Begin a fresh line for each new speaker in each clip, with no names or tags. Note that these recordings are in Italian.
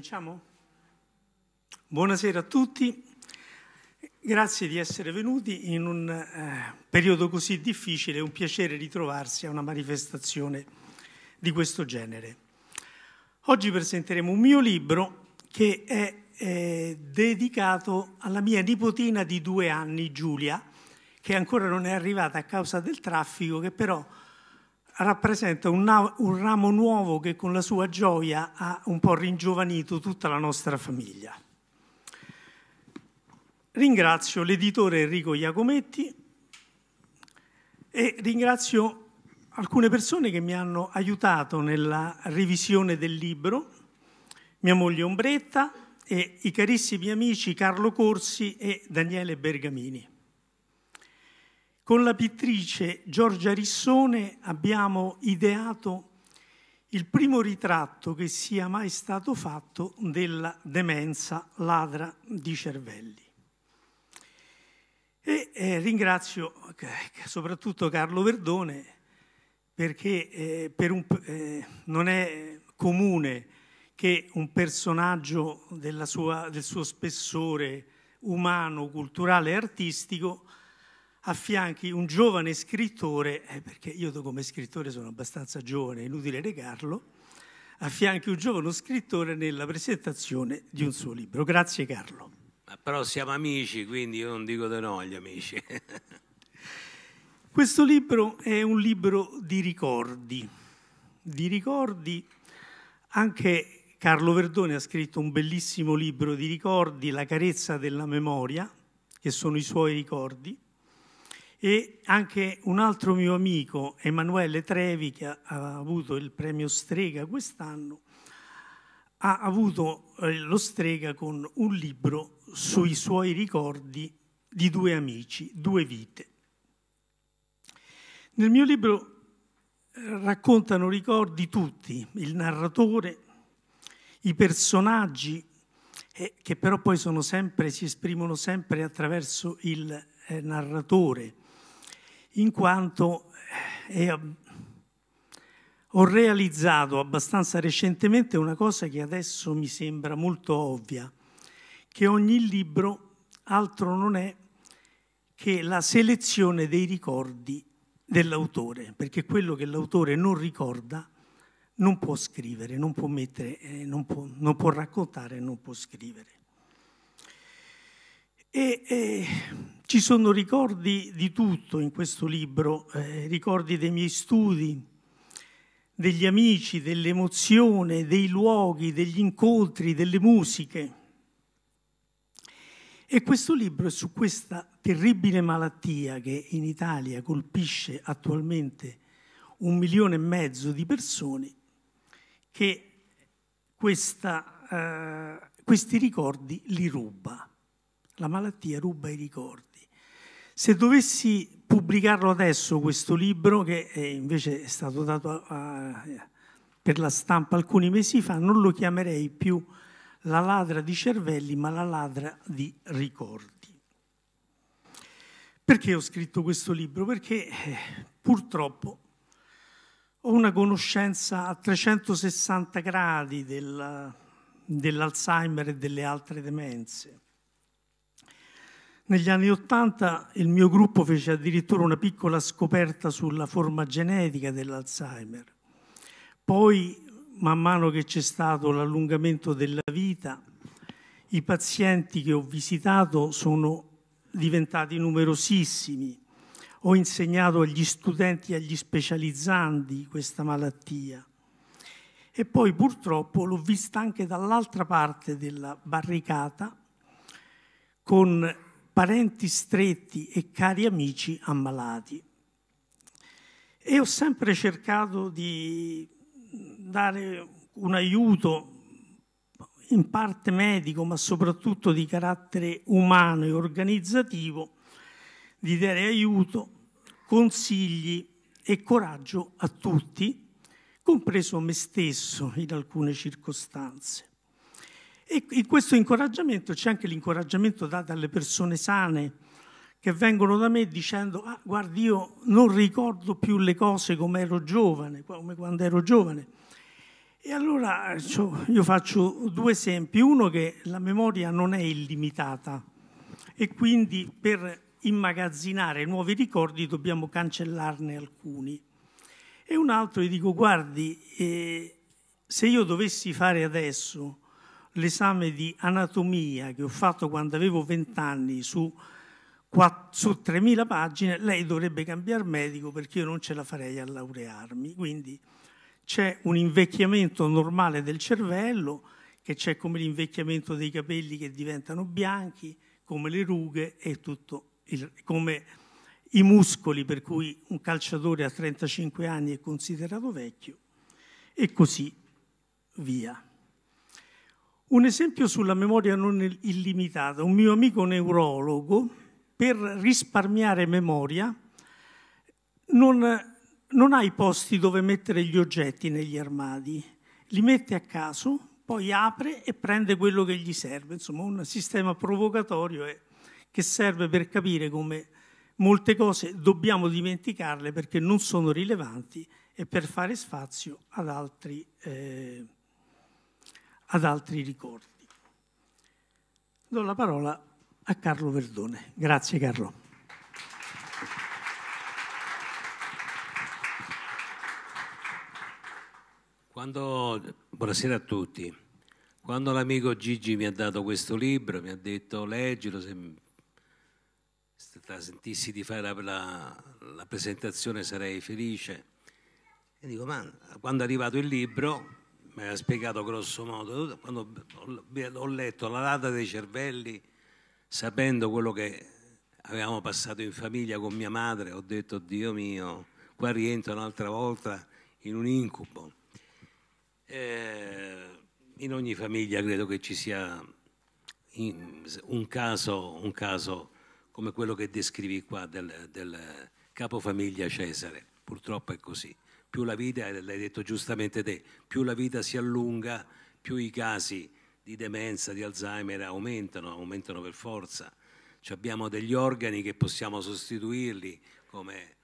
Cominciamo? Buonasera a tutti, grazie di essere venuti in un eh, periodo così difficile, è un piacere ritrovarsi a una manifestazione di questo genere. Oggi presenteremo un mio libro che è eh, dedicato alla mia nipotina di due anni, Giulia, che ancora non è arrivata a causa del traffico, che però rappresenta un, un ramo nuovo che con la sua gioia ha un po' ringiovanito tutta la nostra famiglia. Ringrazio l'editore Enrico Iacometti e ringrazio alcune persone che mi hanno aiutato nella revisione del libro, mia moglie Ombretta e i carissimi amici Carlo Corsi e Daniele Bergamini. Con la pittrice Giorgia Rissone abbiamo ideato il primo ritratto che sia mai stato fatto della demenza ladra di cervelli. E eh, ringrazio eh, soprattutto Carlo Verdone perché eh, per un, eh, non è comune che un personaggio sua, del suo spessore umano, culturale e artistico affianchi un giovane scrittore, eh, perché io come scrittore sono abbastanza giovane, è inutile negarlo, affianchi un giovane scrittore nella presentazione di un suo libro. Grazie Carlo.
Ma però siamo amici, quindi io non dico di no agli amici.
Questo libro è un libro di ricordi, di ricordi anche Carlo Verdone ha scritto un bellissimo libro di ricordi, La carezza della memoria, che sono i suoi ricordi e anche un altro mio amico, Emanuele Trevi, che ha avuto il premio Strega quest'anno, ha avuto eh, lo Strega con un libro sui suoi ricordi di due amici, due vite. Nel mio libro eh, raccontano ricordi tutti, il narratore, i personaggi, eh, che però poi sempre, si esprimono sempre attraverso il eh, narratore, in quanto eh, è, mm, ho realizzato abbastanza recentemente una cosa che adesso mi sembra molto ovvia, che ogni libro altro non è che la selezione dei ricordi dell'autore, perché quello che l'autore non ricorda non può scrivere, non può, mettere, eh, non può, non può raccontare, non può scrivere. E, e eh, ci sono ricordi di tutto in questo libro, eh, ricordi dei miei studi, degli amici, dell'emozione, dei luoghi, degli incontri, delle musiche. E questo libro è su questa terribile malattia che in Italia colpisce attualmente un milione e mezzo di persone, che questa, eh, questi ricordi li ruba. La malattia ruba i ricordi. Se dovessi pubblicarlo adesso questo libro, che invece è stato dato a, per la stampa alcuni mesi fa, non lo chiamerei più la ladra di cervelli, ma la ladra di ricordi. Perché ho scritto questo libro? Perché eh, purtroppo ho una conoscenza a 360 gradi del, dell'Alzheimer e delle altre demenze. Negli anni Ottanta il mio gruppo fece addirittura una piccola scoperta sulla forma genetica dell'Alzheimer. Poi, man mano che c'è stato l'allungamento della vita, i pazienti che ho visitato sono diventati numerosissimi. Ho insegnato agli studenti e agli specializzandi questa malattia. E poi purtroppo l'ho vista anche dall'altra parte della barricata con parenti stretti e cari amici ammalati. E ho sempre cercato di dare un aiuto in parte medico, ma soprattutto di carattere umano e organizzativo, di dare aiuto, consigli e coraggio a tutti, compreso me stesso in alcune circostanze. E in questo incoraggiamento c'è anche l'incoraggiamento dato alle persone sane che vengono da me dicendo ah, guardi io non ricordo più le cose come ero giovane, come quando ero giovane. E allora cioè, io faccio due esempi. Uno che la memoria non è illimitata e quindi per immagazzinare nuovi ricordi dobbiamo cancellarne alcuni. E un altro gli dico guardi eh, se io dovessi fare adesso l'esame di anatomia che ho fatto quando avevo 20 anni su, su 3.000 pagine, lei dovrebbe cambiare medico perché io non ce la farei a laurearmi. Quindi c'è un invecchiamento normale del cervello, che c'è come l'invecchiamento dei capelli che diventano bianchi, come le rughe e tutto, il, come i muscoli per cui un calciatore a 35 anni è considerato vecchio e così via. Un esempio sulla memoria non illimitata. Un mio amico neurologo, per risparmiare memoria, non, non ha i posti dove mettere gli oggetti negli armadi, li mette a caso, poi apre e prende quello che gli serve. Insomma, un sistema provocatorio che serve per capire come molte cose dobbiamo dimenticarle perché non sono rilevanti e per fare spazio ad altri. Eh, ad altri ricordi. Do la parola a Carlo Verdone. Grazie Carlo.
Quando, buonasera a tutti. Quando l'amico Gigi mi ha dato questo libro, mi ha detto leggilo, se sentissi di fare la, la, la presentazione sarei felice. E dico, ma quando è arrivato il libro mi ha spiegato grosso modo, quando ho letto la data dei cervelli, sapendo quello che avevamo passato in famiglia con mia madre, ho detto, Dio mio, qua rientro un'altra volta in un incubo. Eh, in ogni famiglia credo che ci sia un caso, un caso come quello che descrivi qua del, del capofamiglia Cesare, purtroppo è così più la vita, eh, l'hai detto giustamente te, più la vita si allunga, più i casi di demenza, di Alzheimer aumentano, aumentano per forza. Cioè abbiamo degli organi che possiamo sostituirli, come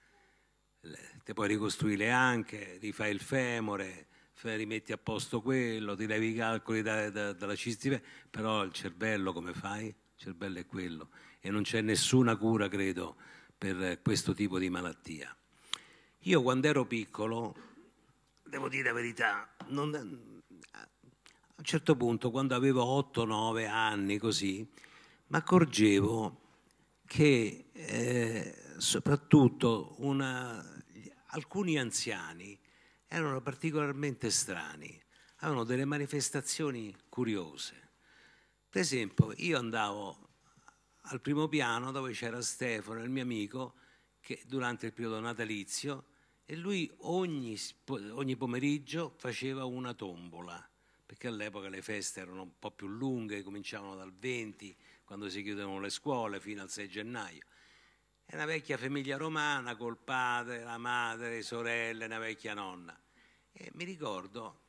te puoi ricostruire anche, rifai il femore, rimetti a posto quello, ti levi i calcoli da, da, dalla cistipe, però il cervello come fai? Il cervello è quello e non c'è nessuna cura, credo, per questo tipo di malattia. Io quando ero piccolo, devo dire la verità, non, eh, a un certo punto, quando avevo 8-9 anni così, mi accorgevo che eh, soprattutto una, alcuni anziani erano particolarmente strani, avevano delle manifestazioni curiose. Per esempio, io andavo al primo piano dove c'era Stefano, il mio amico, che durante il periodo natalizio e lui ogni, ogni pomeriggio faceva una tombola, perché all'epoca le feste erano un po' più lunghe, cominciavano dal 20, quando si chiudevano le scuole, fino al 6 gennaio. È una vecchia famiglia romana col padre, la madre, le sorelle, una vecchia nonna. E mi ricordo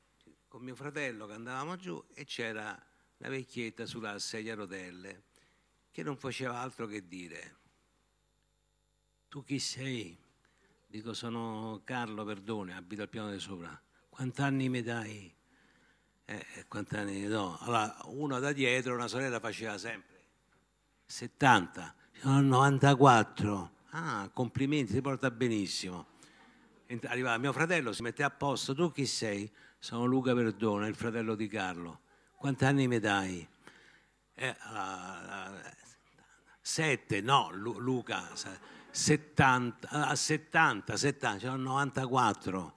con mio fratello che andavamo giù e c'era la vecchietta sulla sedia a rotelle che non faceva altro che dire: Tu chi sei? Dico, sono Carlo Verdone, abito al piano di sopra. Quant'anni mi dai? Eh, eh, quant'anni no? Allora, uno da dietro, una sorella faceva sempre. 70. Sono 94. Ah, complimenti, ti porta benissimo. Arrivava mio fratello, si mette a posto. Tu chi sei? Sono Luca Verdone, il fratello di Carlo. Quant'anni mi dai? Eh, allora, ah, ah, sette, no, Lu- Luca. 70, a 70, 70, cioè 94.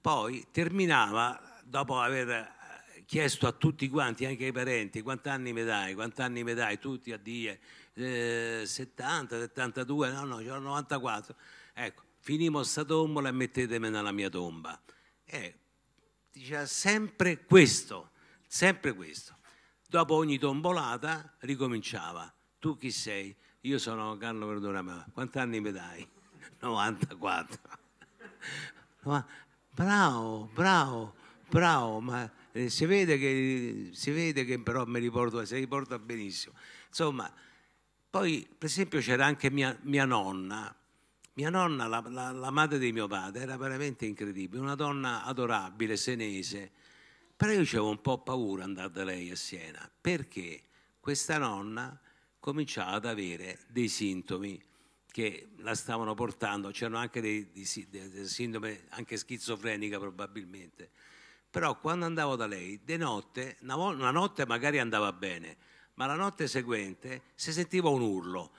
Poi terminava, dopo aver chiesto a tutti quanti, anche ai parenti, quanti anni mi dai, quanti anni mi dai, tutti a dire eh, 70, 72, no, no, c'erano 94. Ecco, finimo sta tombola e mettetemi nella mia tomba. E diceva sempre questo, sempre questo. Dopo ogni tombolata ricominciava, tu chi sei? Io sono Carlo Verdura, ma quanti anni mi dai? 94. Ma, bravo, bravo, bravo, ma eh, si, vede che, si vede che però mi riporto, si riporta benissimo. Insomma, poi per esempio c'era anche mia, mia nonna, mia nonna, la, la, la, madre di mio padre, era veramente incredibile, una donna adorabile, senese, però io avevo un po' paura andare da lei a Siena, perché questa nonna cominciava ad avere dei sintomi che la stavano portando, c'erano anche dei, dei, dei sintomi anche schizofrenica probabilmente. Però quando andavo da lei, di notte, una, una notte magari andava bene, ma la notte seguente si sentiva un urlo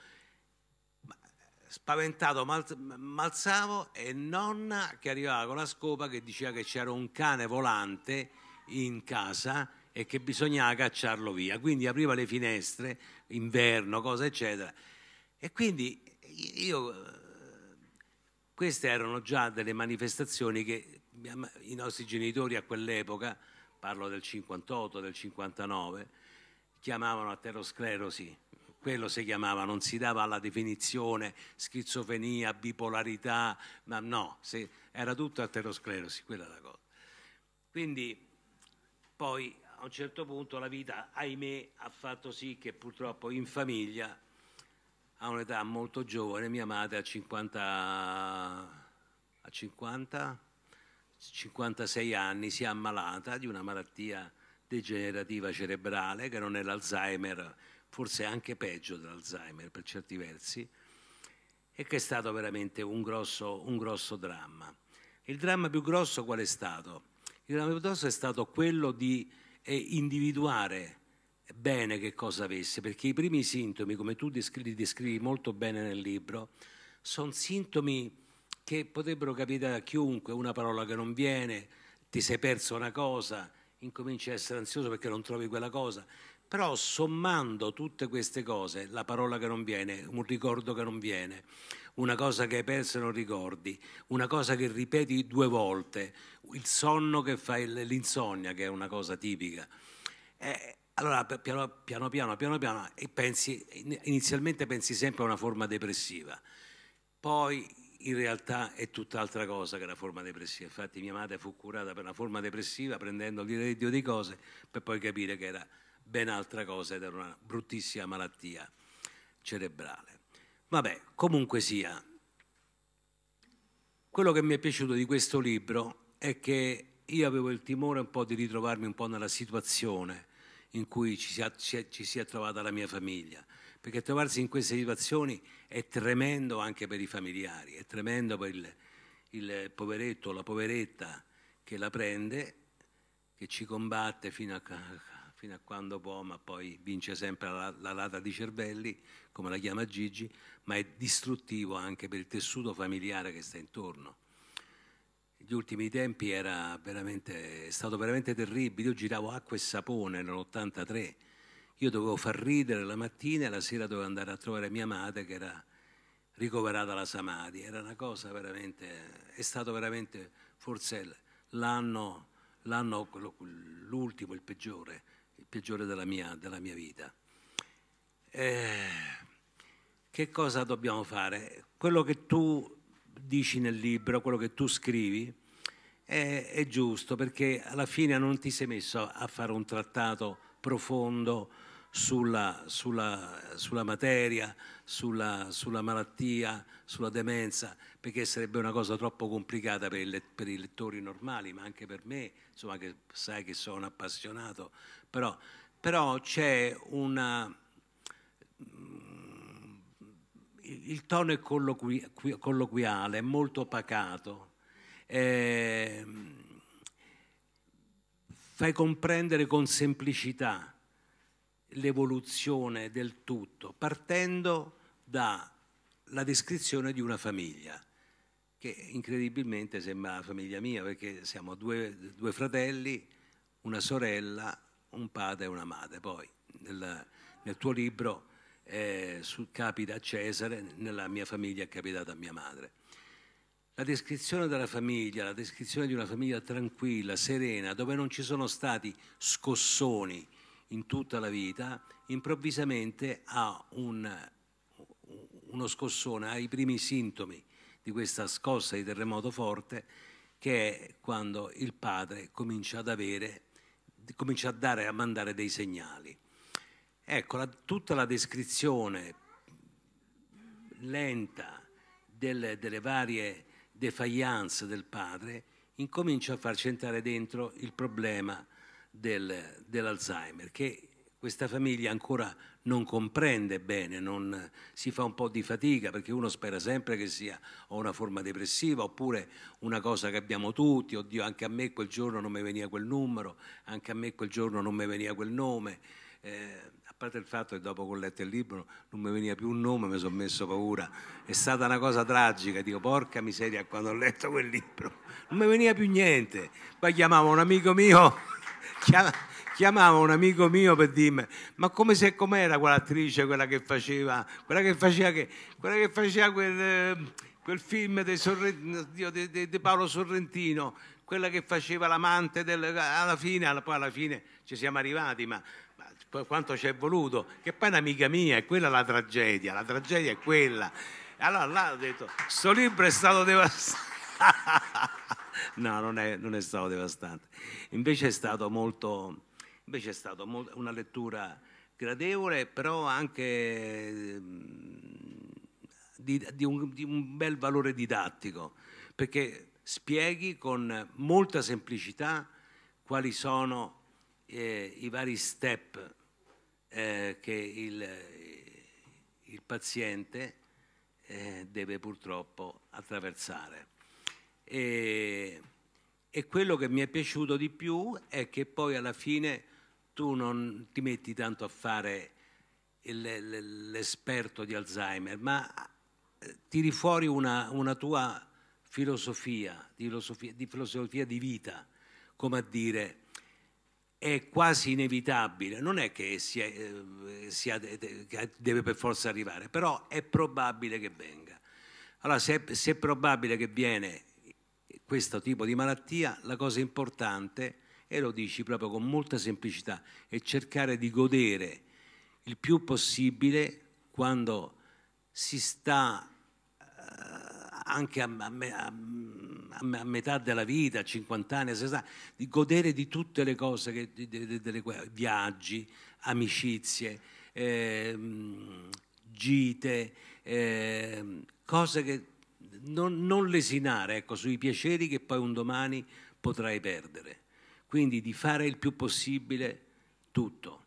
spaventato m'alzavo e nonna che arrivava con la scopa che diceva che c'era un cane volante in casa e che bisognava cacciarlo via. Quindi apriva le finestre, inverno, cosa eccetera. E quindi io, queste erano già delle manifestazioni che i nostri genitori a quell'epoca, parlo del 58, del 59, chiamavano aterosclerosi. Quello si chiamava, non si dava la definizione schizofrenia, bipolarità, ma no, era tutto aterosclerosi, quella è la cosa. Quindi poi a un certo punto la vita, ahimè, ha fatto sì che purtroppo in famiglia, a un'età molto giovane, mia madre a 50, a 50 56 anni si è ammalata di una malattia degenerativa cerebrale che non è l'Alzheimer, forse anche peggio dell'Alzheimer per certi versi, e che è stato veramente un grosso, un grosso dramma. Il dramma più grosso qual è stato? Il dramma più grosso è stato quello di e individuare bene che cosa avesse, perché i primi sintomi, come tu descri- li descrivi molto bene nel libro, sono sintomi che potrebbero capitare a chiunque, una parola che non viene, ti sei perso una cosa, incominci a essere ansioso perché non trovi quella cosa, però sommando tutte queste cose, la parola che non viene, un ricordo che non viene, una cosa che hai perso e non ricordi, una cosa che ripeti due volte, il sonno che fa l'insonnia, che è una cosa tipica. Eh, allora, piano, piano piano, piano piano, pensi, inizialmente pensi sempre a una forma depressiva, poi in realtà è tutt'altra cosa che la forma depressiva. Infatti mia madre fu curata per una forma depressiva prendendo l'irredio di cose per poi capire che era ben altra cosa ed era una bruttissima malattia cerebrale. Vabbè, comunque sia, quello che mi è piaciuto di questo libro è che io avevo il timore un po' di ritrovarmi un po' nella situazione in cui ci si, ci sia trovata la mia famiglia, perché trovarsi in queste situazioni è tremendo anche per i familiari, è tremendo per il, il poveretto o la poveretta che la prende, che ci combatte fino a, fino a quando può, ma poi vince sempre la, la lata di cervelli, come la chiama Gigi, ma è distruttivo anche per il tessuto familiare che sta intorno. Gli ultimi tempi era veramente, è stato veramente terribile, io giravo acqua e sapone nell'83, io dovevo far ridere la mattina e la sera dovevo andare a trovare mia madre che era ricoverata alla Samadi, era una cosa veramente, è stato veramente forse l'anno l'anno l'ultimo, il peggiore, peggiore della mia, della mia vita. Eh, che cosa dobbiamo fare? Quello che tu dici nel libro, quello che tu scrivi, è, è giusto perché alla fine non ti sei messo a, a fare un trattato profondo sulla, sulla, sulla materia, sulla, sulla, malattia, sulla demenza, perché sarebbe una cosa troppo complicata per, il, per, i lettori normali, ma anche per me, insomma, che sai che sono appassionato. Però, però c'è una... Il tono è colloqui, colloquiale, è molto pacato. Eh, fai comprendere con semplicità l'evoluzione del tutto, partendo dalla descrizione di una famiglia, che incredibilmente sembra la famiglia mia, perché siamo due, due fratelli, una sorella, un padre e una madre. Poi nel, nel tuo libro eh, su, capita a Cesare, nella mia famiglia è capitata a mia madre. La descrizione della famiglia, la descrizione di una famiglia tranquilla, serena, dove non ci sono stati scossoni, in tutta la vita, improvvisamente ha un, uno scossone, ha i primi sintomi di questa scossa di terremoto forte che è quando il padre comincia ad avere, comincia a dare, a mandare dei segnali. Ecco, la, tutta la descrizione lenta delle, delle varie defaianze del padre incomincia a farci entrare dentro il problema del, dell'Alzheimer, che questa famiglia ancora non comprende bene, non, si fa un po' di fatica perché uno spera sempre che sia o una forma depressiva oppure una cosa che abbiamo tutti, oddio anche a me quel giorno non mi veniva quel numero, anche a me quel giorno non mi veniva quel nome, eh, a parte il fatto che dopo che ho letto il libro non mi veniva più un nome, mi sono messo paura, è stata una cosa tragica, dico porca miseria quando ho letto quel libro, non mi veniva più niente, poi chiamavo un amico mio chiamava un amico mio per dirmi ma come se com'era quell'attrice quella che faceva quella che faceva che quella che faceva quel, quel film di, Paolo Sorrentino quella che faceva l'amante del, alla fine alla, poi alla fine ci siamo arrivati ma, ma quanto ci è voluto che poi è un'amica mia è quella la tragedia la tragedia è quella allora là ho detto sto libro è stato devastato no, non è, non è, stato devastante. Invece è stato molto, invece è stata una lettura gradevole, però anche ehm, di, di, un, di un bel valore didattico, perché spieghi con molta semplicità quali sono eh, i vari step eh, che il, il paziente eh, deve purtroppo attraversare. E, e quello che mi è piaciuto di più è che poi alla fine tu non ti metti tanto a fare il, l'esperto di Alzheimer, ma eh, tiri fuori una, una tua filosofia di, filosofia di, filosofia, di vita, come a dire, è quasi inevitabile, non è che sia, eh, sia, eh, deve per forza arrivare, però è probabile che venga. Allora, se, se è probabile che viene questo tipo di malattia, la cosa importante, e lo dici proprio con molta semplicità, è cercare di godere il più possibile quando si sta eh, anche a, a, a, metà della vita, a 50 anni, a 60, di godere di tutte le cose, che, di, di, delle, viaggi, amicizie, eh, gite, eh, cose che non, non lesinare ecco, sui piaceri che poi un domani potrai perdere. Quindi di fare il più possibile tutto.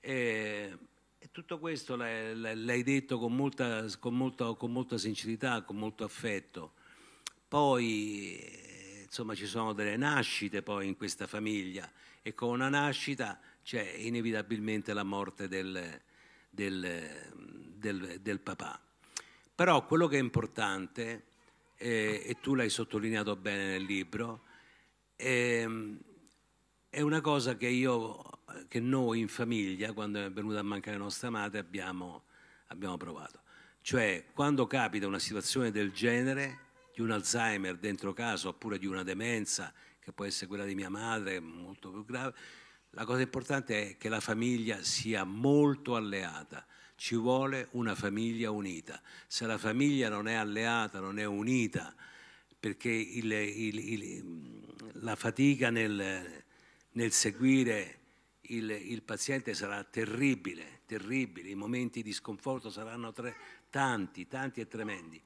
E, e tutto questo l'hai, l'hai detto con molta, con, molta, con molta, sincerità, con molto affetto. Poi, insomma, ci sono delle nascite poi in questa famiglia e con una nascita c'è inevitabilmente la morte del, del, del, del papà. Però quello che è importante, eh, e tu l'hai sottolineato bene nel libro, eh, è una cosa che io, che noi in famiglia, quando è venuta a mancare nostra madre, abbiamo, abbiamo provato. Cioè, quando capita una situazione del genere, di un Alzheimer dentro casa, oppure di una demenza, che può essere quella di mia madre, molto più grave, la cosa importante è che la famiglia sia molto alleata ci vuole una famiglia unita. Se la famiglia non è alleata, non è unita, perché il, il, il, la fatica nel, nel seguire il, paziente sarà terribile, terribile, i momenti di sconforto saranno tre, tanti, tanti e tremendi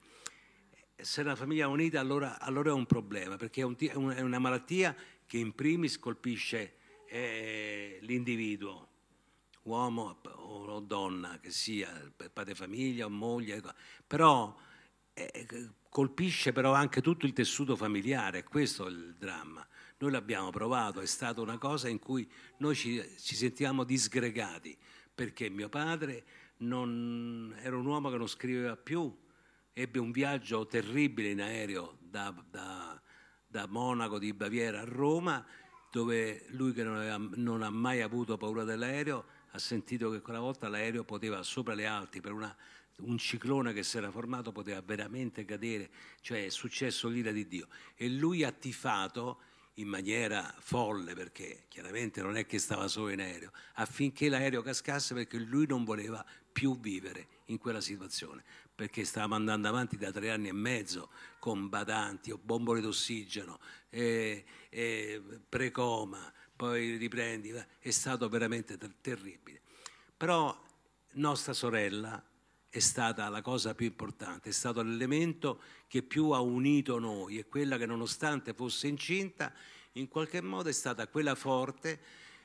se la famiglia è unita allora, allora, è un problema, perché è, un, è una malattia che in primis colpisce eh, l'individuo, uomo o donna che sia, padre famiglia o moglie, ecco. però eh, eh, colpisce però anche tutto il tessuto familiare, questo è il dramma. Noi l'abbiamo provato, è stata una cosa in cui noi ci, ci sentiamo disgregati, perché mio padre non, era un uomo che non scriveva più, ebbe un viaggio terribile in aereo da, da, da Monaco di Baviera a Roma, dove lui che non, aveva, non ha mai avuto paura dell'aereo, ha sentito che quella volta l'aereo poteva sopra le Alpi per una, un ciclone che si era formato poteva veramente cadere, cioè è successo l'ira di Dio e lui ha tifato in maniera folle perché chiaramente non è che stava solo in aereo, affinché l'aereo cascasse perché lui non voleva più vivere in quella situazione, perché stavamo andando avanti da tre anni e mezzo con badanti o bombole d'ossigeno, eh, eh, precoma, poi riprendi, è stato veramente ter- terribile. Però nostra sorella è stata la cosa più importante, è stato l'elemento che più ha unito noi e quella che nonostante fosse incinta, in qualche modo è stata quella forte,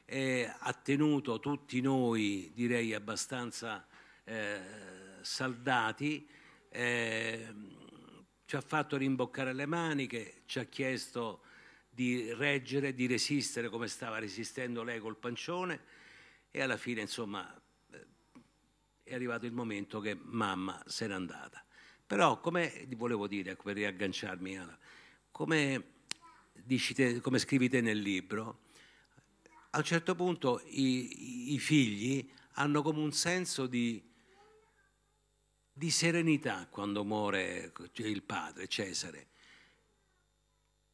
eh, ha tenuto tutti noi direi abbastanza eh, saldati, eh, ci ha fatto rimboccare le maniche, ci ha chiesto di reggere, di resistere come stava resistendo lei col pancione e alla fine insomma eh, è arrivato il momento che mamma se n'è andata. Però come volevo dire, ecco, per riagganciarmi, alla, come, te, come scrivi te nel libro, a un certo punto i, i figli hanno come un senso di, di serenità quando muore il padre Cesare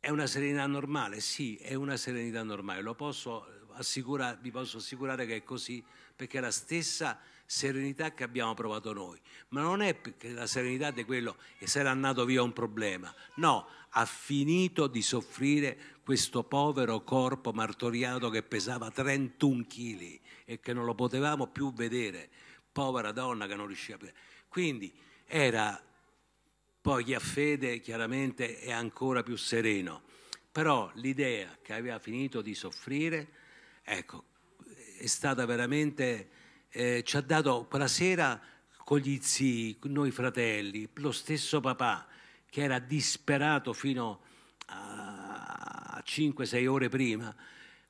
è una serenità normale, sì, è una serenità normale, Lo posso assicura, vi posso assicurare che è così, perché è la stessa serenità che abbiamo provato noi, ma non è perché la serenità di quello che se era andato via un problema, no, ha finito di soffrire questo povero corpo martoriato che pesava 31 kg e che non lo potevamo più vedere, povera donna che non riusciva a... Quindi era poi chi ha fede chiaramente è ancora più sereno, però l'idea che aveva finito di soffrire, ecco, è stata veramente, eh, ci ha dato quella sera con gli zii, noi fratelli, lo stesso papà che era disperato fino a 5-6 ore prima,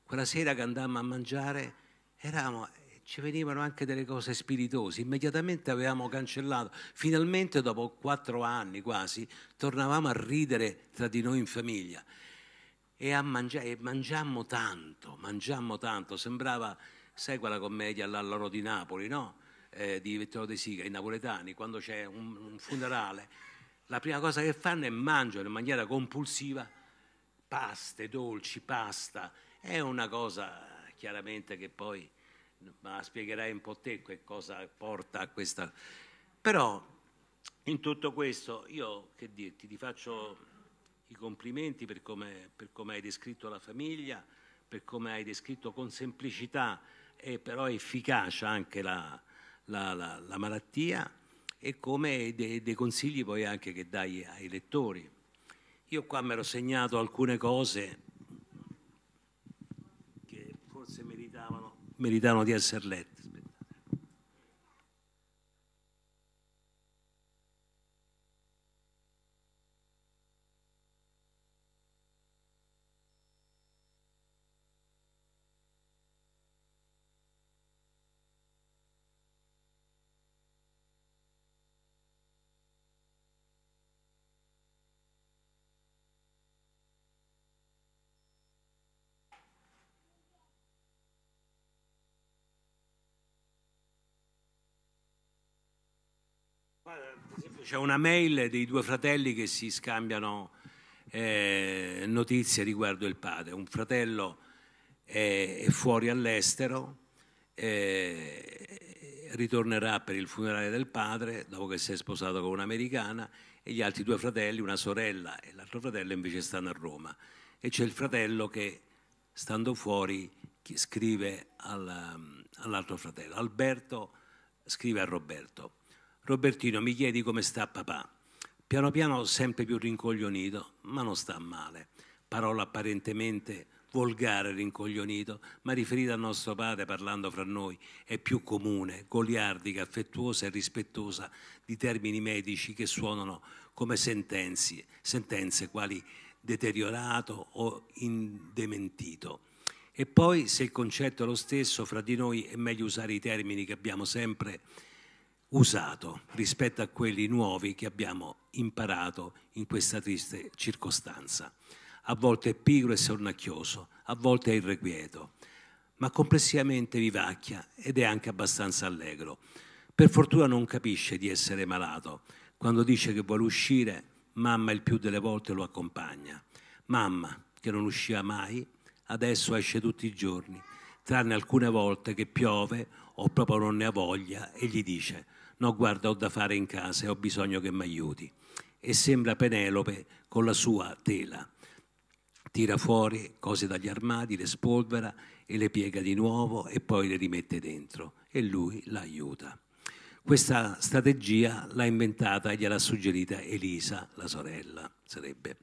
quella sera che andammo a mangiare eravamo, ci venivano anche delle cose spiritose. Immediatamente avevamo cancellato. Finalmente, dopo quattro anni quasi, tornavamo a ridere tra di noi in famiglia. E, a mangiare. e mangiammo tanto, mangiammo tanto. Sembrava, sai quella commedia all'Alloro di Napoli, no? Eh, di Vittorio De Sica, i napoletani, quando c'è un, un funerale, la prima cosa che fanno è mangiare in maniera compulsiva paste, dolci, pasta. È una cosa chiaramente che poi ma spiegherai un po' te che cosa porta a questa... Però in tutto questo io che dirti, ti faccio i complimenti per come, per come hai descritto la famiglia, per come hai descritto con semplicità e però efficacia anche la, la, la, la malattia e come dei, dei consigli poi anche che dai ai lettori. Io qua mi ero segnato alcune cose forse meritavano, meritavano di essere lette. c'è una mail dei due fratelli che si scambiano eh, notizie riguardo il padre. Un fratello è, eh, è fuori all'estero, eh, ritornerà per il funerale del padre dopo che si è sposato con un'americana e gli altri due fratelli, una sorella e l'altro fratello invece stanno a Roma. E c'è il fratello che, stando fuori, scrive al, all'altro fratello. Alberto scrive a Roberto Robertino mi chiedi come sta papà. Piano piano sempre più rincoglionito, ma non sta male. Parola apparentemente volgare rincoglionito, ma riferita al nostro padre parlando fra noi, è più comune, goliardica, affettuosa e rispettosa di termini medici che suonano come sentenze, sentenze quali deteriorato o indementito. E poi, se il concetto è lo stesso, fra di noi è meglio usare i termini che abbiamo sempre usato rispetto a quelli nuovi che abbiamo imparato in questa triste circostanza. A volte è pigro e sornacchioso, a volte è irrequieto, ma complessivamente vivacchia ed è anche abbastanza allegro. Per fortuna non capisce di essere malato. Quando dice che vuole uscire, mamma il più delle volte lo accompagna. Mamma, che non usciva mai, adesso esce tutti i giorni, tranne alcune volte che piove o proprio non ne ha voglia e gli dice No, guarda, ho da fare in casa e ho bisogno che mi aiuti. E sembra Penelope con la sua tela. Tira fuori cose dagli armadi, le spolvera e le piega di nuovo e poi le rimette dentro e lui la aiuta. Questa strategia l'ha inventata e gliel'ha suggerita Elisa, la sorella, sarebbe.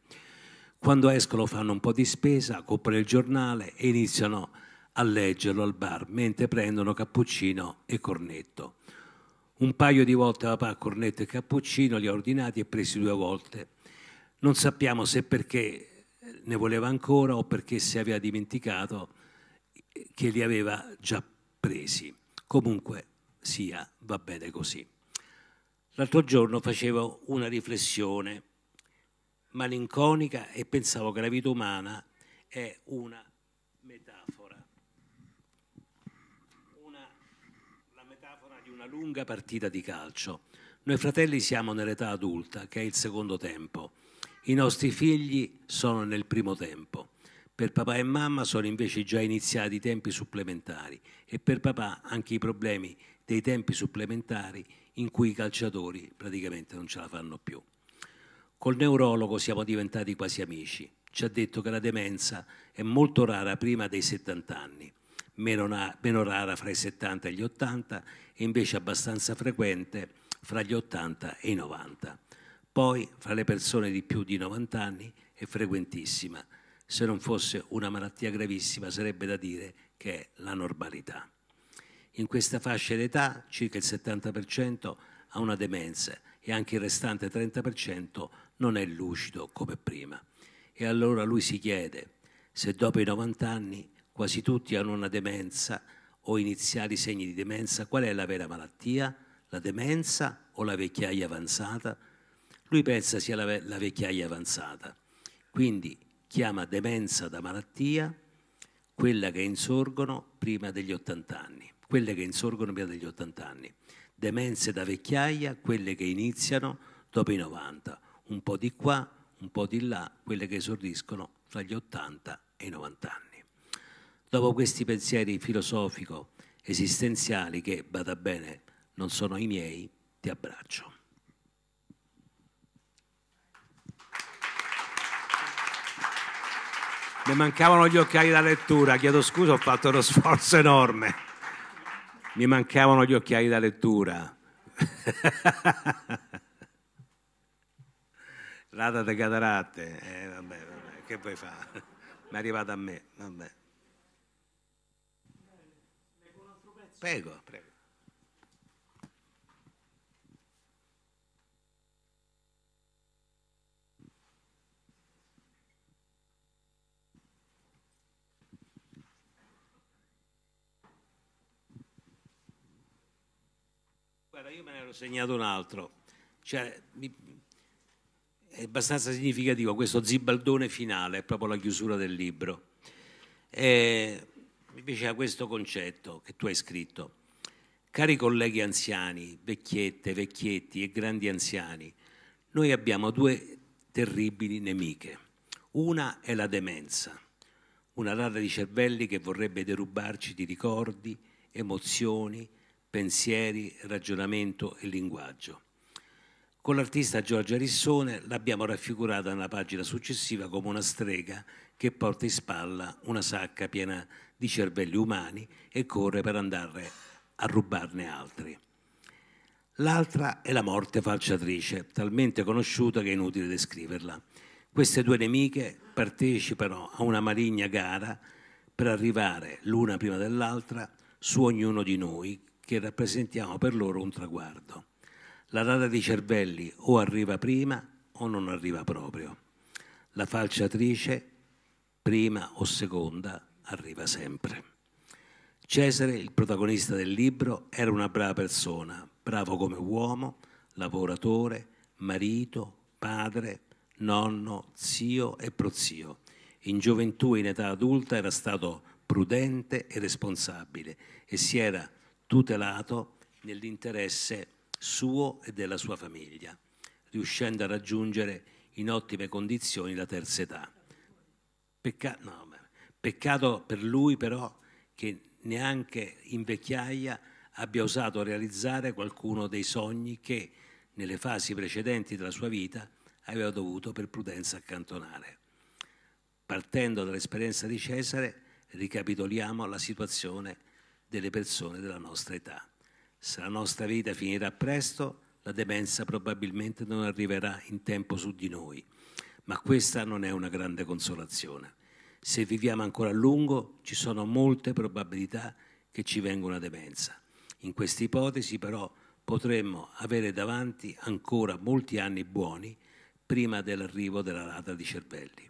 Quando escono fanno un po' di spesa, coprono il giornale e iniziano a leggerlo al bar mentre prendono cappuccino e cornetto. Un paio di volte la papà Cornetto e Cappuccino li ha ordinati e presi due volte. Non sappiamo se perché ne voleva ancora o perché si aveva dimenticato che li aveva già presi. Comunque sia, va bene così. L'altro giorno facevo una riflessione malinconica e pensavo che la vita umana è una lunga partita di calcio. Noi fratelli siamo nell'età adulta, che è il secondo tempo. I nostri figli sono nel primo tempo. Per papà e mamma sono invece già iniziati i tempi supplementari e per papà anche i problemi dei tempi supplementari in cui i calciatori praticamente non ce la fanno più. Col neurologo siamo diventati quasi amici. Ci ha detto che la demenza è molto rara prima dei 70 anni meno, meno rara fra i 70 e gli 80 e invece abbastanza frequente fra gli 80 e i 90. Poi fra le persone di più di 90 anni è frequentissima. Se non fosse una malattia gravissima sarebbe da dire che è la normalità. In questa fascia d'età circa il 70% ha una demenza e anche il restante 30% non è lucido come prima. E allora lui si chiede se dopo i 90 anni quasi tutti hanno una demenza o iniziali segni di demenza, qual è la vera malattia? La demenza o la vecchiaia avanzata? Lui pensa sia la, la vecchiaia avanzata, quindi chiama demenza da malattia quella che insorgono prima degli 80 anni, quelle che insorgono prima degli 80 anni, demenze da vecchiaia, quelle che iniziano dopo i 90, un po' di qua, un po' di là, quelle che esordiscono tra gli 80 e i 90 anni. Dopo questi pensieri filosofico-esistenziali che, bada bene, non sono i miei, ti abbraccio. Mi mancavano gli occhiali da lettura, chiedo scusa, ho fatto uno sforzo enorme. Mi mancavano gli occhiali da lettura. Rada de cataratte, eh, vabbè, vabbè, che vuoi fare? Mi è arrivata a me, vabbè. Prego, prego. io me ne ero segnato un altro, cioè, mi... è abbastanza significativo questo zibaldone finale, è proprio la chiusura del libro. Eh, invece a questo concetto che tu hai scritto. Cari colleghi anziani, vecchiette, vecchietti e grandi anziani, noi abbiamo due terribili nemiche. Una è la demenza, una rada di cervelli che vorrebbe derubarci di ricordi, emozioni, pensieri, ragionamento e linguaggio. Con l'artista Giorgia Rissone l'abbiamo raffigurata nella pagina successiva come una strega che porta in spalla una sacca piena di di cervelli umani e corre per andare a rubarne altri. L'altra è la morte falciatrice, talmente conosciuta che è inutile descriverla. Queste due nemiche partecipano a una maligna gara per arrivare l'una prima dell'altra su ognuno di noi, che rappresentiamo per loro un traguardo. La rada dei cervelli o arriva prima o non arriva proprio. La falciatrice, prima o seconda, arriva sempre. Cesare, il protagonista del libro, era una brava persona, bravo come uomo, lavoratore, marito, padre, nonno, zio e prozio. In gioventù e in età adulta era stato prudente e responsabile e si era tutelato nell'interesse suo e della sua famiglia, riuscendo a raggiungere in ottime condizioni la terza età. Peccato, no, Peccato per lui però che neanche in vecchiaia abbia osato realizzare qualcuno dei sogni che, nelle fasi precedenti della sua vita, aveva dovuto per prudenza accantonare. Partendo dall'esperienza di Cesare, ricapitoliamo la situazione delle persone della nostra età. Se la nostra vita finirà presto, la demenza probabilmente non arriverà in tempo su di noi, ma questa non è una grande consolazione se viviamo ancora a lungo ci sono molte probabilità che ci venga una demenza. In questa ipotesi però potremmo avere davanti ancora molti anni buoni prima dell'arrivo della rata di cervelli.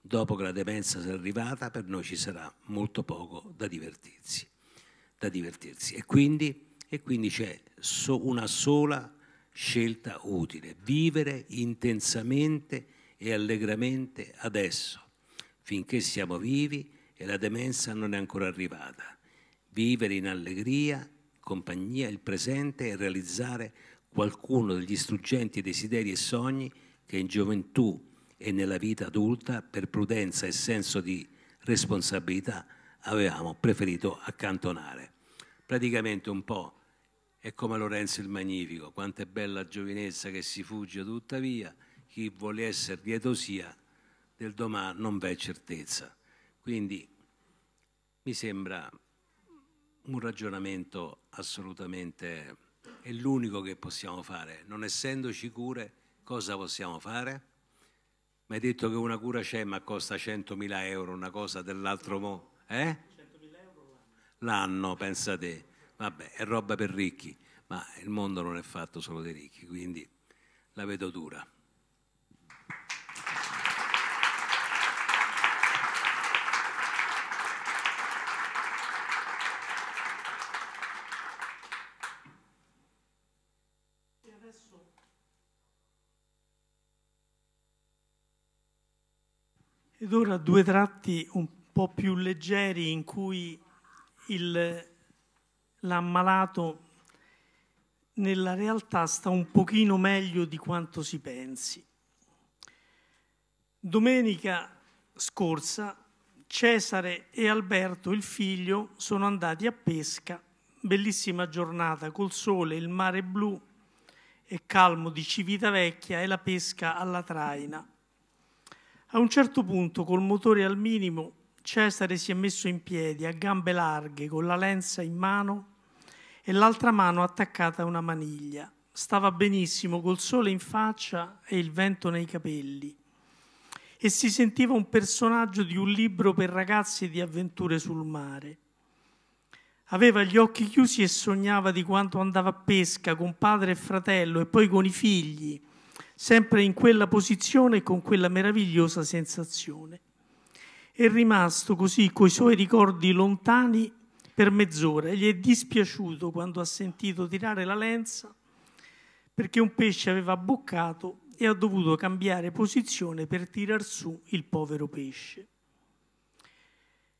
Dopo che la demenza sarà arrivata per noi ci sarà molto poco da divertirsi. Da divertirsi. E, quindi, e quindi c'è so una sola scelta utile, vivere intensamente e allegramente adesso finché siamo vivi e la demenza non è ancora arrivata. Vivere in allegria, compagnia, il presente e realizzare qualcuno degli struggenti desideri e sogni che in gioventù e nella vita adulta, per prudenza e senso di responsabilità, avevamo preferito accantonare. Praticamente un po' è come Lorenzo il Magnifico, quanta è bella giovinezza che si fugge tuttavia, chi vuole essere lieto sia, del domani non v'è certezza. Quindi mi sembra un ragionamento assolutamente è l'unico che possiamo fare. Non essendoci cure, cosa possiamo fare? Mi hai detto che una cura c'è ma costa 100.000 euro, una cosa dell'altro mo. Eh? 100.000 euro l'anno. L'anno, te. Vabbè, è roba per ricchi, ma il mondo non è fatto solo dei ricchi, quindi la vedo dura.
Ed ora due tratti un po' più leggeri in cui il, l'ammalato nella realtà sta un pochino meglio di quanto si pensi. Domenica scorsa Cesare e Alberto, il figlio, sono andati a pesca, bellissima giornata col sole, il mare blu e calmo di Civitavecchia e la pesca alla traina. A un certo punto, col motore al minimo, Cesare si è messo in piedi a gambe larghe, con la lenza in mano e l'altra mano attaccata a una maniglia. Stava benissimo col sole in faccia e il vento nei capelli e si sentiva un personaggio di un libro per ragazzi di avventure sul mare. Aveva gli occhi chiusi e sognava di quanto andava a pesca con padre e fratello e poi con i figli sempre in quella posizione e con quella meravigliosa sensazione. È rimasto così coi suoi ricordi lontani per mezz'ora e gli è dispiaciuto quando ha sentito tirare la lenza perché un pesce aveva boccato e ha dovuto cambiare posizione per tirar su il povero pesce.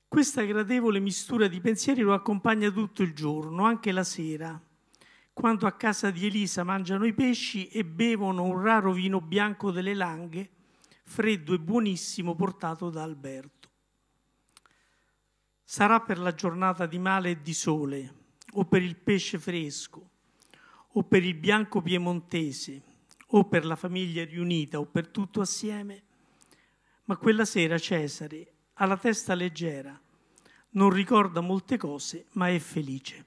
Questa gradevole mistura di pensieri lo accompagna tutto il giorno, anche la sera, quando a casa di Elisa mangiano i pesci e bevono un raro vino bianco delle langhe, freddo e buonissimo portato da Alberto. Sarà per la giornata di male e di sole, o per il pesce fresco, o per il bianco piemontese, o per la famiglia riunita, o per tutto assieme, ma quella sera Cesare alla testa leggera, non ricorda molte cose, ma è felice.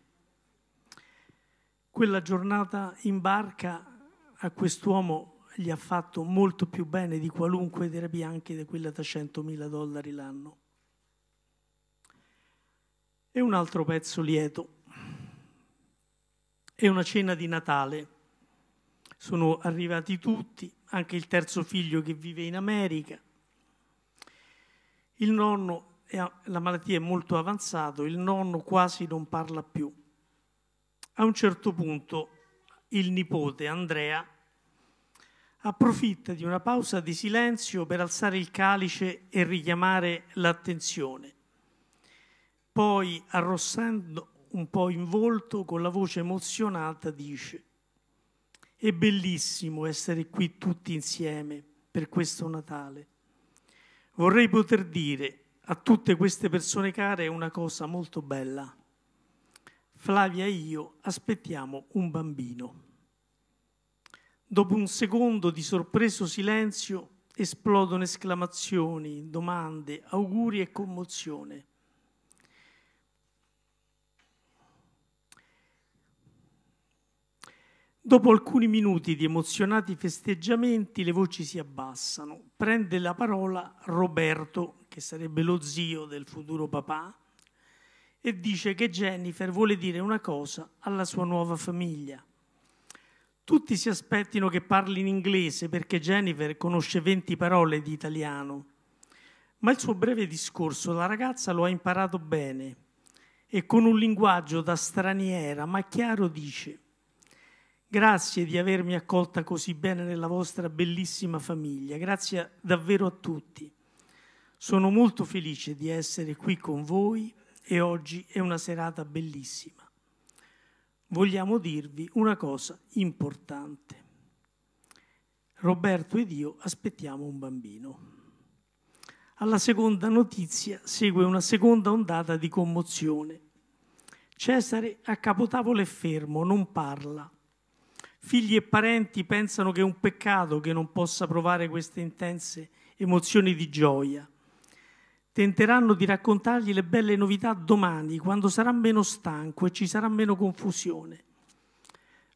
Quella giornata in barca a quest'uomo gli ha fatto molto più bene di qualunque terapia anche di quella da 100.000 dollari l'anno. E un altro pezzo lieto. È una cena di Natale. Sono arrivati tutti, anche il terzo figlio che vive in America. Il nonno, la malattia è molto avanzata, il nonno quasi non parla più a un certo punto il nipote Andrea approfitta di una pausa di silenzio per alzare il calice e richiamare l'attenzione. Poi, arrossendo un po' in volto, con la voce emozionata dice «È bellissimo essere qui tutti insieme per questo Natale. Vorrei poter dire a tutte queste persone care una cosa molto bella». Flavia e io aspettiamo un bambino. Dopo un secondo di sorpreso silenzio esplodono esclamazioni, domande, auguri e commozione. Dopo alcuni minuti di emozionati festeggiamenti le voci si abbassano. Prende la parola Roberto, che sarebbe lo zio del futuro papà, e dice che Jennifer vuole dire una cosa alla sua nuova famiglia. Tutti si aspettano che parli in inglese perché Jennifer conosce 20 parole di italiano, ma il suo breve discorso la ragazza lo ha imparato bene e con un linguaggio da straniera ma chiaro dice Grazie di avermi accolta così bene nella vostra bellissima famiglia, grazie davvero a tutti. Sono molto felice di essere qui con voi e oggi è una serata bellissima. Vogliamo dirvi una cosa importante. Roberto ed io aspettiamo un bambino. Alla seconda notizia segue una seconda ondata di commozione. Cesare a capotavolo è fermo, non parla. Figli e parenti pensano che è un peccato che non possa provare queste intense emozioni di gioia. Tenteranno di raccontargli le belle novità domani, quando sarà meno stanco e ci sarà meno confusione.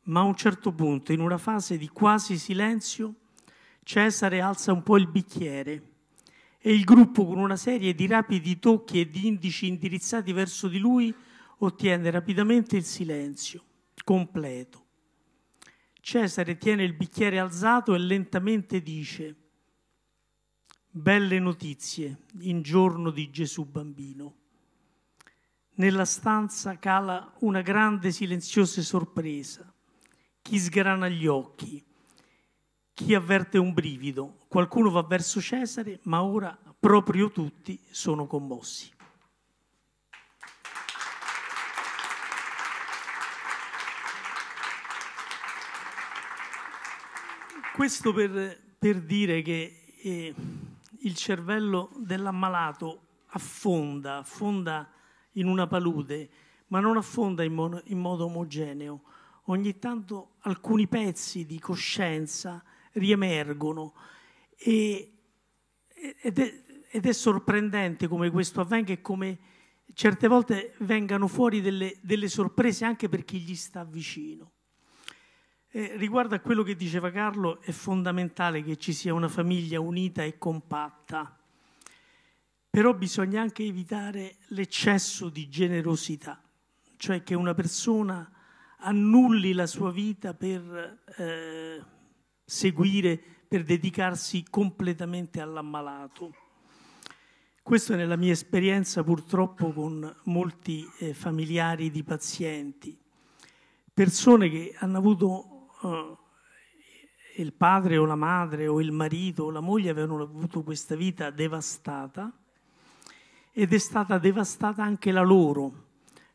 Ma a un certo punto, in una fase di quasi silenzio, Cesare alza un po' il bicchiere e il gruppo, con una serie di rapidi tocchi e di indici indirizzati verso di lui, ottiene rapidamente il silenzio completo. Cesare tiene il bicchiere alzato e lentamente dice Belle notizie in giorno di Gesù bambino. Nella stanza cala una grande silenziosa sorpresa. Chi sgrana gli occhi, chi avverte un brivido. Qualcuno va verso Cesare, ma ora proprio tutti sono commossi. Questo per, per dire che eh, il cervello dell'ammalato affonda, affonda in una palude, ma non affonda in, mono, in modo omogeneo. Ogni tanto alcuni pezzi di coscienza riemergono e, ed, è, ed, è, sorprendente come questo avvenga e come certe volte vengano fuori delle, delle sorprese anche per chi gli sta vicino. Eh, riguardo a quello che diceva Carlo, è fondamentale che ci sia una famiglia unita e compatta, però bisogna anche evitare l'eccesso di generosità, cioè che una persona annulli la sua vita per eh, seguire, per dedicarsi completamente all'ammalato. Questo è nella mia esperienza purtroppo con molti eh, familiari di pazienti, persone che hanno avuto eh, il padre o la madre o il marito o la moglie avevano avuto questa vita devastata ed è stata devastata anche la loro,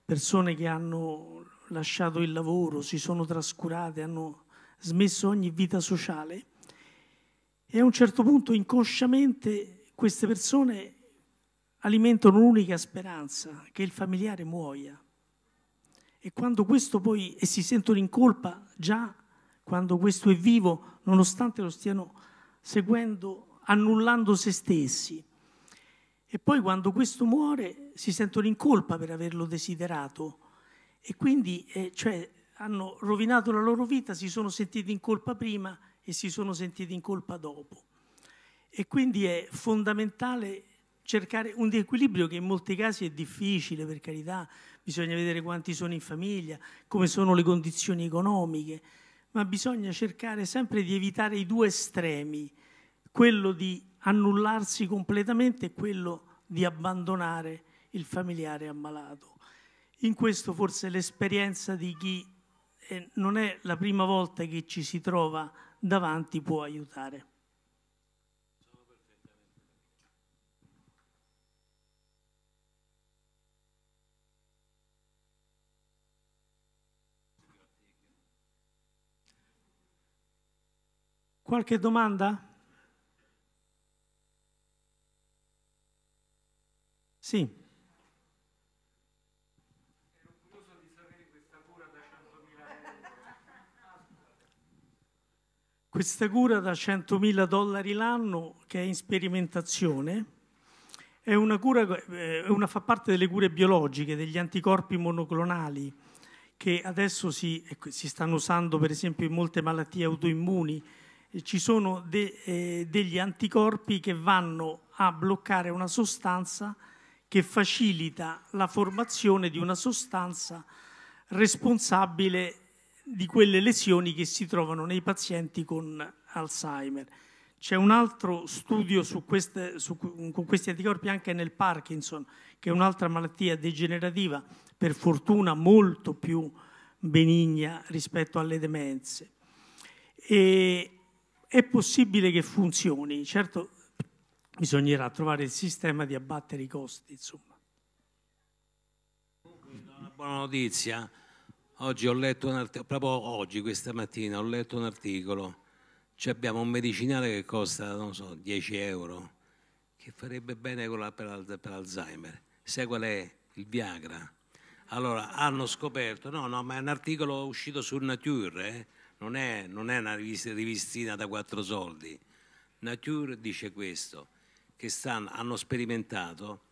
persone che hanno lasciato il lavoro, si sono trascurate, hanno smesso ogni vita sociale e a un certo punto inconsciamente queste persone alimentano un'unica speranza, che il familiare muoia. E quando questo poi, e si sentono in colpa già quando questo è vivo, nonostante lo stiano seguendo, annullando se stessi. E poi quando questo muore si sentono in colpa per averlo desiderato e quindi eh, cioè, hanno rovinato la loro vita, si sono sentiti in colpa prima e si sono sentiti in colpa dopo. E quindi è fondamentale cercare un equilibrio che in molti casi è difficile, per carità, bisogna vedere quanti sono in famiglia, come sono le condizioni economiche, ma bisogna cercare sempre di evitare i due estremi, quello di annullarsi completamente e quello di abbandonare il familiare ammalato. In questo forse l'esperienza di chi eh, non è la prima volta che ci si trova davanti può aiutare. Qualche domanda? Sì. curioso di sapere Questa cura da 100.000 dollari l'anno che è in sperimentazione è una cura, eh, è una, fa parte delle cure biologiche, degli anticorpi monoclonali che adesso si, ecco, si stanno usando per esempio in molte malattie autoimmuni ci sono de, eh, degli anticorpi che vanno a bloccare una sostanza che facilita la formazione di una sostanza responsabile di quelle lesioni che si trovano nei pazienti con Alzheimer. C'è un altro studio su queste, su, con questi anticorpi anche nel Parkinson, che è un'altra malattia degenerativa, per fortuna molto più benigna rispetto alle demenze. E è possibile che funzioni, certo bisognerà trovare il sistema di abbattere i costi. Insomma.
Una buona notizia, oggi ho letto un articolo, proprio oggi questa mattina ho letto un articolo, cioè abbiamo un medicinale che costa, non so, 10 euro, che farebbe bene per, per Alzheimer. Sai qual è? Il Viagra. Allora, hanno scoperto, no, no, ma è un articolo uscito su Nature, eh? non è, non è una rivistina da quattro soldi. Nature dice questo, che stanno, hanno sperimentato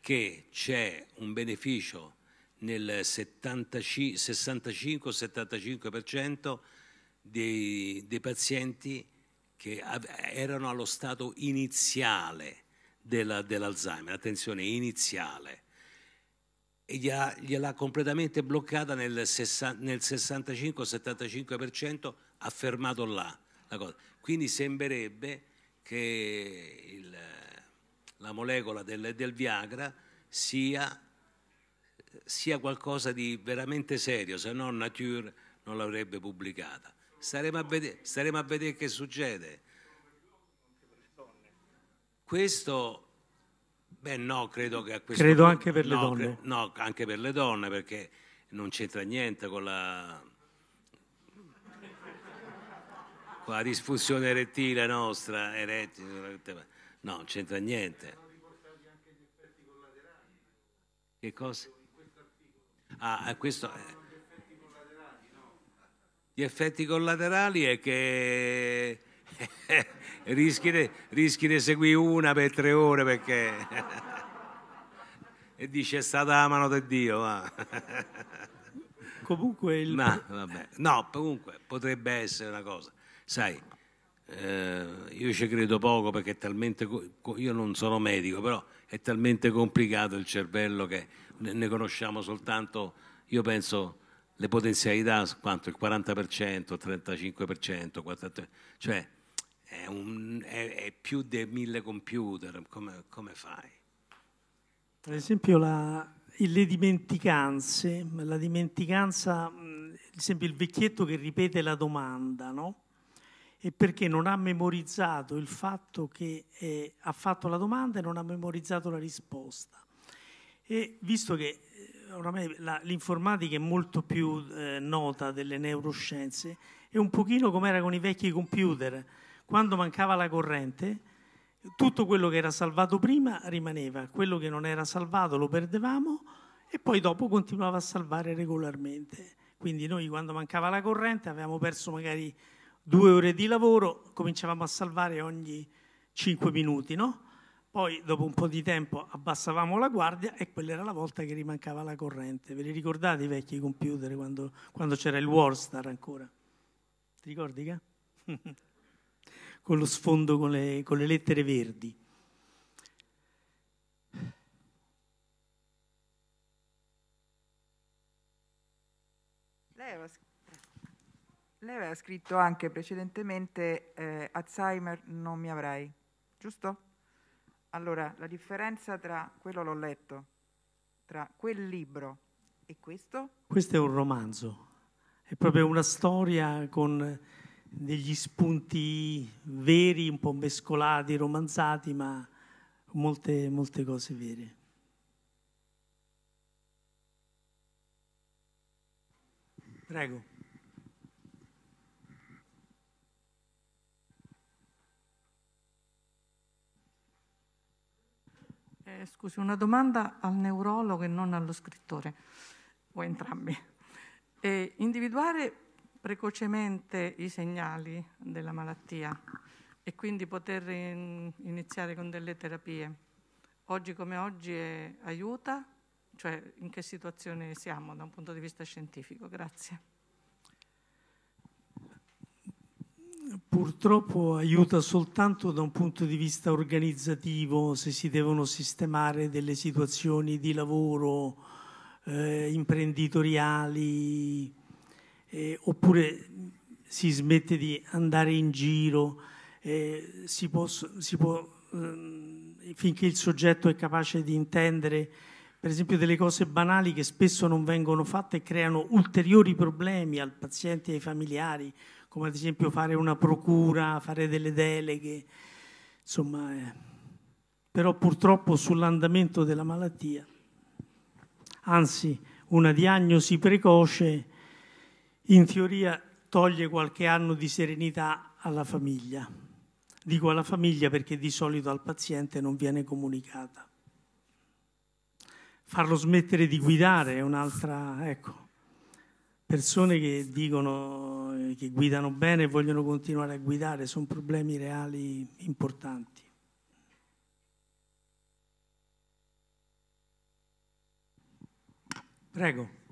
che c'è un beneficio nel 65-75% dei, dei, pazienti che erano allo stato iniziale della, dell'Alzheimer, attenzione, iniziale e gliela, gliela completamente bloccata nel, nel 65-75% affermato là. Quindi sembrerebbe che il, la molecola del, del Viagra sia, sia, qualcosa di veramente serio, se no Nature non l'avrebbe pubblicata. Staremo a, vedere, staremo a vedere che succede. Questo Beh, no, credo che a questo Credo punto, anche per le no, donne. no, anche per le donne, perché non c'entra niente con la, con la disfunzione erettile nostra, erettile, no, non c'entra niente. Che cosa? Ah, eh, questo... Eh, gli effetti collaterali è che rischi di seguire una per tre ore perché... e dice è stata la mano di Dio. Ma. comunque il... No, vabbè. no, comunque potrebbe essere una cosa. Sai, eh, io ci credo poco perché è talmente... Io non sono medico, però è talmente complicato il cervello che ne conosciamo soltanto, io penso le potenzialità, quanto il 40%, il 35%, 40%, cioè è, un, è, è più di mille computer, come, come fai?
Per esempio la, le dimenticanze, la dimenticanza, ad esempio il vecchietto che ripete la domanda, no? E perché non ha memorizzato il fatto che è, eh, ha fatto la domanda e non ha memorizzato la risposta. E visto che eh, oramai la, l'informatica è molto più eh, nota delle neuroscienze, è un pochino come era con i vecchi computer quando mancava la corrente, tutto quello che era salvato prima rimaneva, quello che non era salvato lo perdevamo e poi dopo continuava a salvare regolarmente. Quindi noi quando mancava la corrente avevamo perso magari due ore di lavoro, cominciavamo a salvare ogni cinque minuti, no? Poi dopo un po' di tempo abbassavamo la guardia e quella era la volta che rimancava la corrente. Ve li ricordate i vecchi computer quando, quando c'era il Warstar ancora? Ti ricordi che? con lo sfondo con le, con le lettere verdi.
Lei aveva scritto anche precedentemente eh, Alzheimer non mi avrai, giusto? Allora, la differenza tra quello l'ho letto, tra quel libro e questo?
Questo è un romanzo, è proprio una storia con degli spunti veri, un po' mescolati, romanzati, ma molte, molte cose vere. Prego. Eh, scusi, una domanda al neurologo e non allo scrittore, o entrambi. Eh, individuare precocemente i segnali della malattia e quindi poter in, iniziare
con delle terapie. Oggi come oggi è, aiuta, cioè in che situazione siamo da un punto di vista scientifico? Grazie.
Purtroppo aiuta soltanto da un punto di vista organizzativo se si devono sistemare delle situazioni di lavoro, eh, imprenditoriali, eh, oppure si smette di andare in giro, eh, si può, si può, ehm, finché il soggetto è capace di intendere, per esempio, delle cose banali che spesso non vengono fatte e creano ulteriori problemi al paziente e ai familiari, come ad esempio fare una procura, fare delle deleghe, insomma, eh. però purtroppo sull'andamento della malattia, anzi una diagnosi precoce in teoria toglie qualche anno di serenità alla famiglia. Dico alla famiglia perché di solito al paziente non viene comunicata. Farlo smettere di guidare è un'altra, ecco, persone che dicono che guidano bene e vogliono continuare a guidare, sono problemi reali importanti. Prego.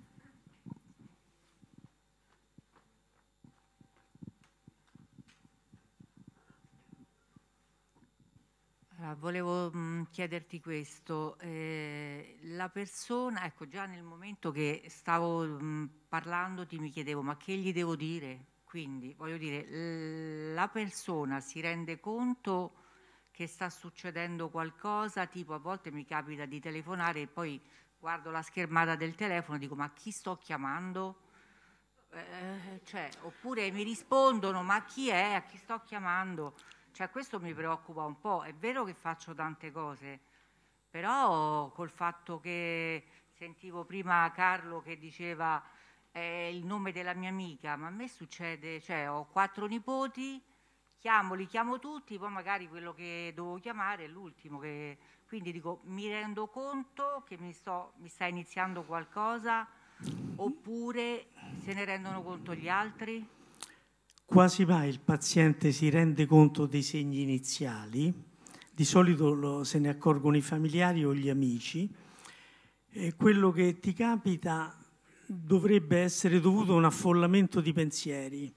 volevo mh, mm, chiederti questo, eh, la persona, ecco già nel momento che stavo mm, parlando ti mi chiedevo ma che gli devo dire? Quindi voglio dire, la persona si rende conto che sta succedendo qualcosa, tipo a volte mi capita di telefonare e poi guardo la schermata del telefono e dico ma chi sto chiamando? Eh, cioè, oppure mi rispondono ma chi è, a chi sto chiamando? Cioè questo mi preoccupa un po', è vero che faccio tante cose, però col fatto che sentivo prima Carlo che diceva eh, il nome della mia amica, ma a me succede, cioè ho quattro nipoti, chiamo, li chiamo tutti, poi magari quello che devo chiamare è l'ultimo. Che... Quindi dico, mi rendo conto che mi, sto, mi sta iniziando qualcosa oppure se ne rendono conto gli altri?
Quasi mai il paziente si rende conto dei segni iniziali, di solito lo, se ne accorgono i familiari o gli amici. E quello che ti capita dovrebbe essere dovuto a un affollamento di pensieri.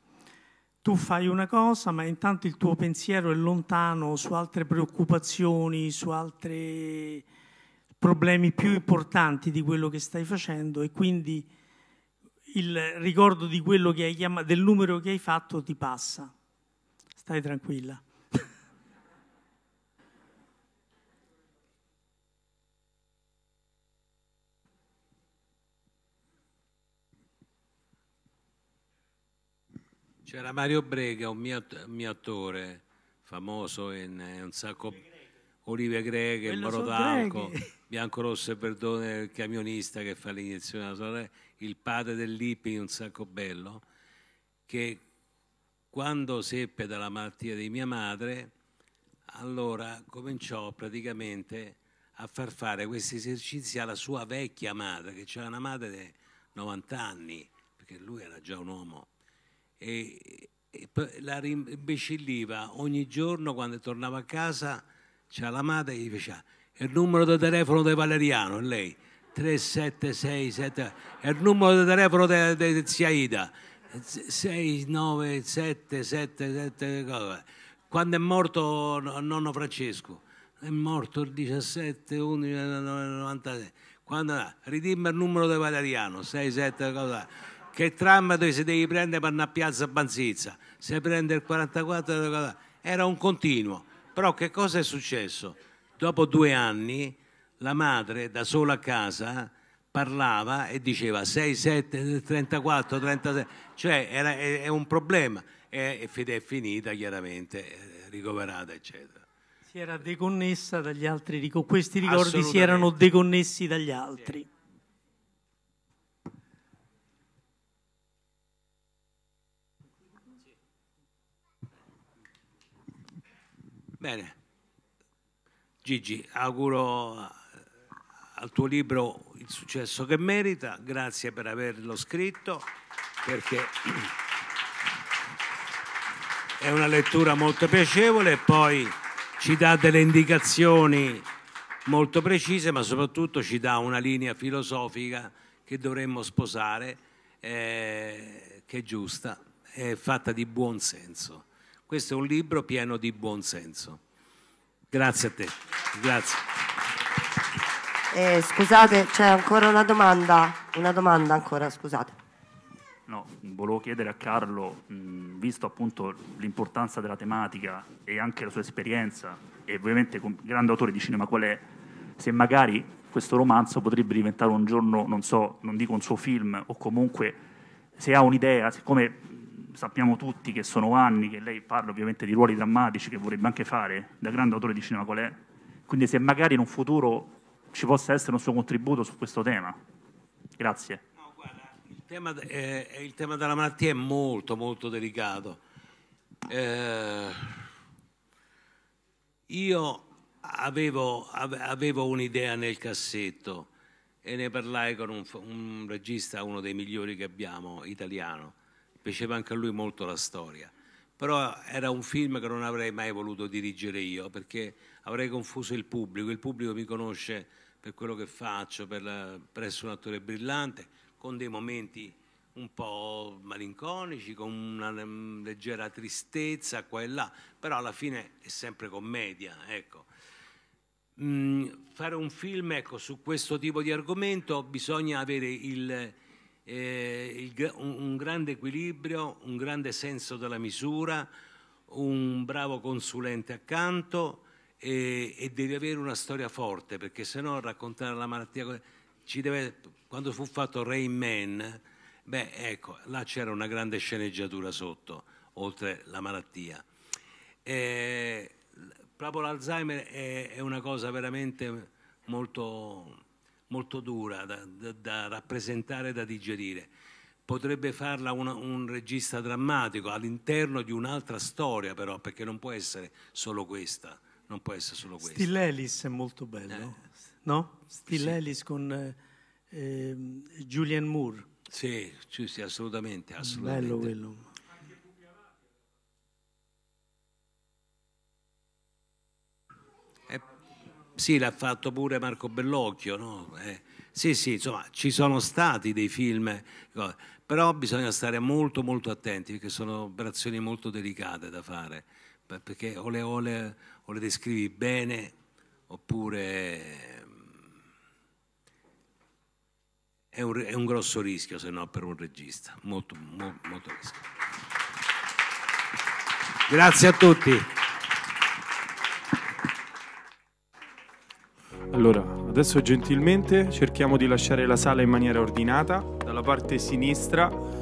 Tu fai una cosa, ma intanto il tuo pensiero è lontano su altre preoccupazioni, su altri problemi più importanti di quello che stai facendo e quindi il ricordo chiamato, del numero che hai fatto ti passa. Stai tranquilla.
C'era Mario Brega, un mio, mio attore famoso in eh, un sacco olive greche, rosso e verdone, il camionista che fa l'iniezione alla sorella, il padre dell'Ippi, un sacco bello, che quando seppe della malattia di mia madre, allora cominciò praticamente a far fare questi esercizi alla sua vecchia madre, che c'era una madre di 90 anni, perché lui era già un uomo, e, e la rimbecilliva ogni giorno quando tornava a casa c'ha la madre che dice il numero di telefono di Valeriano, e lei 3767, il numero di telefono di zia Ida 69777, quando è morto nonno Francesco, è morto il 17 11 96. Quando, ridimmi il numero di Valeriano 67 cosa che tram si devi prendere per andare a piazza Banzizza se prende il 44 era un continuo però che cosa è successo? Dopo due anni la madre da sola a casa parlava e diceva 6, 7, 34, 36, cioè era, è, è, un problema e, ed è finita chiaramente, eh, ricoverata eccetera.
Si era deconnessa dagli altri, questi ricordi si erano deconnessi dagli altri. Sì.
Bene, Gigi, auguro eh, al tuo libro il successo che merita, grazie per averlo scritto, perché è una lettura molto piacevole e poi ci dà delle indicazioni molto precise, ma soprattutto ci dà una linea filosofica che dovremmo sposare, eh, che è giusta, è fatta di buon senso. Questo è un libro pieno di buonsenso. Grazie a te. Grazie.
Eh, scusate, c'è ancora una domanda. Una domanda ancora, scusate.
No, volevo chiedere a Carlo, mh, visto appunto l'importanza della tematica e anche la sua esperienza, e ovviamente con grande autore di cinema, qual è, se magari questo romanzo potrebbe diventare un giorno, non so, non dico un suo film, o comunque se ha un'idea, siccome sappiamo tutti che sono anni che lei parla ovviamente di ruoli drammatici che vorrebbe anche fare da grande autore di cinema qual è. Quindi se magari in un futuro ci possa essere un suo contributo su questo tema. Grazie. No,
guarda, il, tema, eh, il tema, della malattia è molto molto delicato. Eh, io avevo, avevo un'idea nel cassetto e ne parlai con un, un regista, uno dei migliori che abbiamo, italiano piaceva anche a lui molto la storia. Però era un film che non avrei mai voluto dirigere io perché avrei confuso il pubblico. Il pubblico mi conosce per quello che faccio, per, la, per essere un attore brillante, con dei momenti un po' malinconici, con una leggera tristezza qua e là, però alla fine è sempre commedia, ecco. Mm, fare un film ecco, su questo tipo di argomento bisogna avere il, eh, il, un, un grande equilibrio, un grande senso della misura, un bravo consulente accanto e, e devi avere una storia forte perché se no raccontare la malattia ci deve, quando fu fatto Rain Man beh ecco là c'era una grande sceneggiatura sotto oltre la malattia e, eh, proprio l'Alzheimer è, è, una cosa veramente molto molto dura da, da, da rappresentare e da digerire. Potrebbe farla una, un regista drammatico all'interno di un'altra storia però, perché non può essere solo questa. Non può essere solo questa. Still
Ellis è molto bello, eh. no? Still sì. Ellis con eh, ehm,
Julian Moore. Sì, sì, assolutamente, assolutamente. Bello quello. Sì, l'ha fatto pure Marco Bellocchio, no? eh, sì, sì, insomma, ci sono stati dei film, però bisogna stare molto, molto attenti perché sono operazioni molto delicate da fare, perché o le, o le, o le descrivi bene oppure è un, è un, grosso rischio, se no, per un regista, molto, molto, molto rischio.
Grazie a tutti. Allora, adesso gentilmente cerchiamo di lasciare la sala in maniera ordinata. Dalla parte sinistra